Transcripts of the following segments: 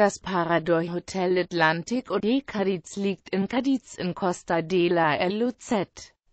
Das Parador Hotel Atlantic de Cadiz liegt in Cadiz in Costa de la LUZ.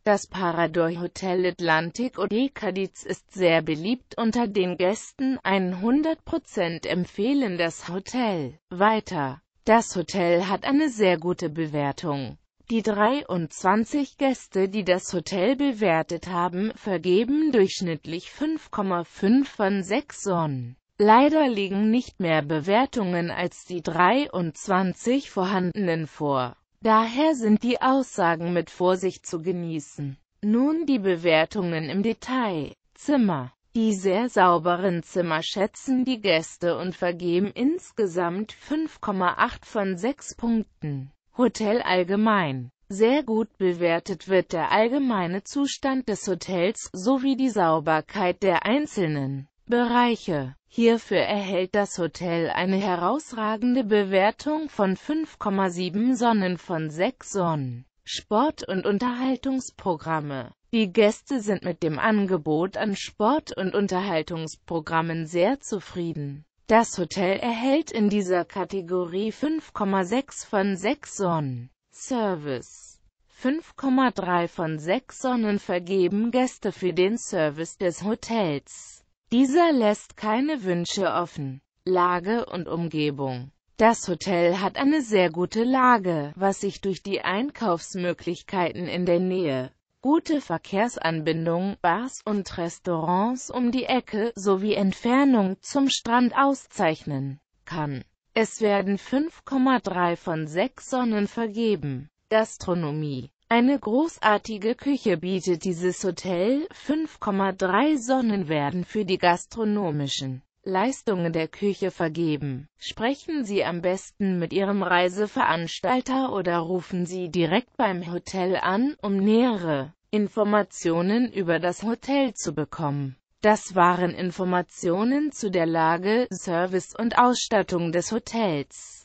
Das Parador Hotel Atlantic de Cadiz ist sehr beliebt unter den Gästen, 100% empfehlen das Hotel. Weiter. Das Hotel hat eine sehr gute Bewertung. Die 23 Gäste, die das Hotel bewertet haben, vergeben durchschnittlich 5,5 von 6 Sonnen. Leider liegen nicht mehr Bewertungen als die 23 vorhandenen vor. Daher sind die Aussagen mit Vorsicht zu genießen. Nun die Bewertungen im Detail. Zimmer. Die sehr sauberen Zimmer schätzen die Gäste und vergeben insgesamt 5,8 von 6 Punkten. Hotel allgemein. Sehr gut bewertet wird der allgemeine Zustand des Hotels sowie die Sauberkeit der einzelnen Bereiche. Hierfür erhält das Hotel eine herausragende Bewertung von 5,7 Sonnen von 6 Sonnen. Sport- und Unterhaltungsprogramme. Die Gäste sind mit dem Angebot an Sport- und Unterhaltungsprogrammen sehr zufrieden. Das Hotel erhält in dieser Kategorie 5,6 von 6 Sonnen. Service 5,3 von 6 Sonnen vergeben Gäste für den Service des Hotels. Dieser lässt keine Wünsche offen. Lage und Umgebung das Hotel hat eine sehr gute Lage, was sich durch die Einkaufsmöglichkeiten in der Nähe, gute Verkehrsanbindung, Bars und Restaurants um die Ecke sowie Entfernung zum Strand auszeichnen kann. Es werden 5,3 von 6 Sonnen vergeben. Gastronomie eine großartige Küche bietet dieses Hotel, 5,3 Sonnen werden für die gastronomischen Leistungen der Küche vergeben. Sprechen Sie am besten mit Ihrem Reiseveranstalter oder rufen Sie direkt beim Hotel an, um nähere Informationen über das Hotel zu bekommen. Das waren Informationen zu der Lage, Service und Ausstattung des Hotels.